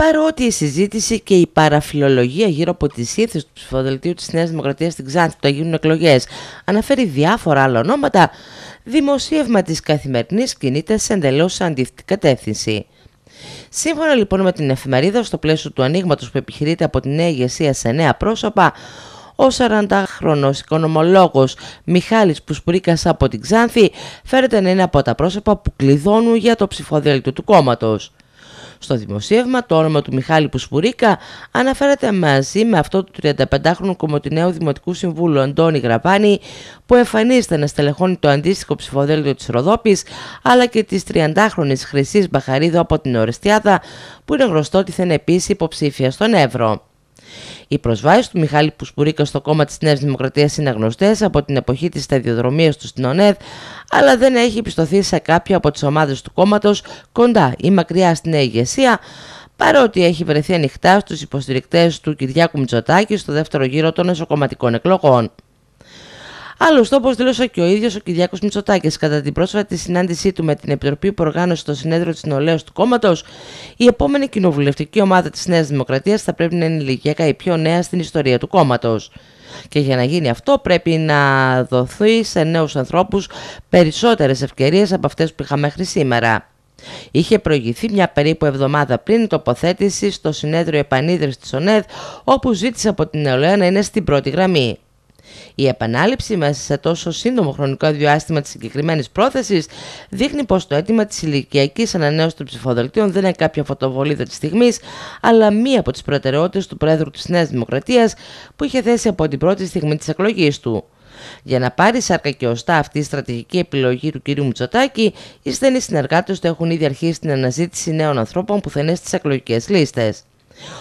Παρότι η συζήτηση και η παραφιλολογία γύρω από τις ήθου του ψηφοδελτίου της Νέας Δημοκρατίας στην Ξάνθη που θα γίνουν εκλογές αναφέρει διάφορα άλλα ονόματα, δημοσίευμα της καθημερινής κινείται σε εντελώς αντίθετη κατεύθυνση. Σύμφωνα λοιπόν με την εφημερίδα, στο πλαίσιο του ανοίγματος που επιχειρείται από τη νέα ηγεσία σε νέα πρόσωπα, ο 40χρονος οικονομολόγος Μιχάλης Πουσπουρίκας από την Ξάνθη φέρεται να είναι από τα πρόσωπα που κλειδώνουν για το ψηφοδέλτιο του κόμματος. Στο δημοσίευμα το όνομα του Μιχάλη Πουσπουρίκα αναφέρεται μαζί με αυτό του 35χρονου Κομωτινέου Δημοτικού Συμβούλου Αντώνη Γραπάνη που εμφανίζεται να στελεχώνει το αντίστοιχο ψηφοδέλτιο της Ροδόπης, αλλά και της 30 χρονη χρυσή Μπαχαρίδου από την Ορεστιάδα που είναι γνωστό ότι θα είναι επίσης υποψήφια στον Εύρο. Οι προσβάσεις του Μιχάλη Πουσπουρίκα στο κόμμα της Νέας Δημοκρατίας είναι γνωστές από την εποχή της σταδιοδρομίας του στην ΟΝΕΔ, αλλά δεν έχει επιστοθεί σε κάποια από τις ομάδες του κόμματος κοντά ή μακριά στην νέα ηγεσία, παρότι έχει βρεθεί ανοιχτά στους υποστηρικτές του Κυριάκου Μητσοτάκη στο δεύτερο γύρο των εσωκομματικών εκλογών. Άλλωστε, όπω δήλωσε και ο ίδιος ο Κυριάκος Μητσοτάκης κατά την πρόσφατη συνάντησή του με την Επιτροπή που οργάνωσε το συνέδριο της Νεολαίας του Κόμματος, η επόμενη κοινοβουλευτική ομάδα της Νέας Δημοκρατίας θα πρέπει να είναι ηλικιακά η πιο νέα στην ιστορία του κόμματος. Και για να γίνει αυτό πρέπει να δοθεί σε νέους ανθρώπους περισσότερες ευκαιρίες από αυτές που είχαμε μέχρι σήμερα. Είχε προηγηθεί μια περίπου εβδομάδα πριν τοποθέτηση στο συνέδριο επανίδρυσης της ΟΝΕΔ όπου ζήτησε από την νεολαία να είναι στην πρώτη γραμμή. Η επανάληψη μέσα σε τόσο σύντομο χρονικό διάστημα της συγκεκριμένης πρόθεσης δείχνει πως το αίτημα της ηλικιακής ανανέωσης των ψηφοδελτίων δεν είναι κάποια φωτοβολίδα της στιγμής, αλλά μία από τις προτεραιότητες του Πρόεδρου της Νέας Δημοκρατίας που είχε θέσει από την πρώτη στιγμή της εκλογής του. Για να πάρει σάρκα και οστά αυτή η στρατηγική επιλογή του κ. Μουτσοτάκη, οι στενοί συνεργάτες του έχουν ήδη αρχίσει την αναζήτηση νέων ανθρώπων που θα είναι στις εκλογικές λίστες.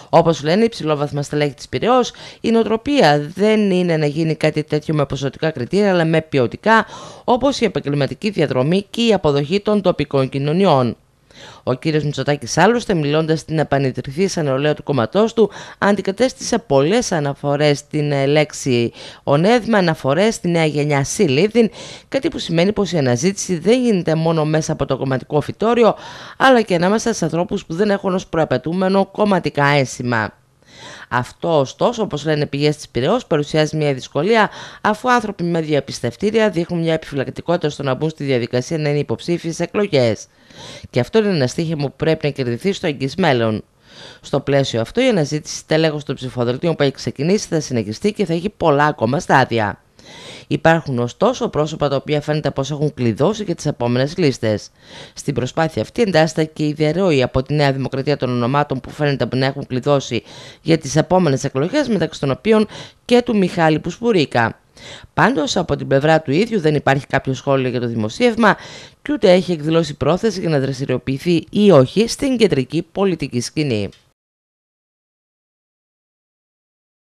Όπως λένε οι ψηλόβαθμα στελέχη της Πυραιός, η νοοτροπία δεν είναι να γίνει κάτι τέτοιο με ποσοτικά κριτήρια, αλλά με ποιοτικά, όπως η επαγγελματική διαδρομή και η αποδοχή των τοπικών κοινωνιών. Ο κ. Μητσοτάκης, άλλωστε, μιλώντας στην επανειδρυθή σαν του κομματός του, αντικατέστησε πολλές αναφορές στην ε, λέξη «ονέδημα», αναφορές αναφορέ στη νέα γενιά Σιλίδιν κάτι που σημαίνει πως η αναζήτηση δεν γίνεται μόνο μέσα από το κομματικό φυτόριο, αλλά και ανάμεσα στους ανθρώπους που δεν έχουν ως προαπαιτούμενο κομματικά ένσημα. Αυτό, ωστόσο, όπως λένε πηγές της Πυραιός, παρουσιάζει μια δυσκολία αφού άνθρωποι με διαπιστευτήρια δείχνουν μια επιφυλακτικότητα στο να μπουν στη διαδικασία να είναι υποψήφιοι σε εκλογές. Και αυτό είναι ένα στίχημα που πρέπει να κερδιθεί στο εγγύ μέλλον. Στο πλαίσιο αυτό, η αναζήτηση τέλεχο των ψηφοδελτίων που έχει ξεκινήσει θα συνεχιστεί και θα έχει πολλά ακόμα στάδια. Υπάρχουν ωστόσο πρόσωπα τα οποία φαίνεται πως έχουν κλειδώσει για τις επόμενες λίστες. Στην προσπάθεια αυτή εντάσσεται και η διαρροή από τη Νέα Δημοκρατία των ονομάτων που φαίνεται να έχουν κλειδώσει για τις επόμενες εκλογές, μεταξύ των οποίων και του Μιχάλη Πουσπουρίκα. Πάντως, από την πλευρά του ίδιου δεν υπάρχει κάποιο σχόλιο για το δημοσίευμα και ούτε έχει εκδηλώσει πρόθεση για να δραστηριοποιηθεί ή όχι στην κεντρική πολιτική σκηνή.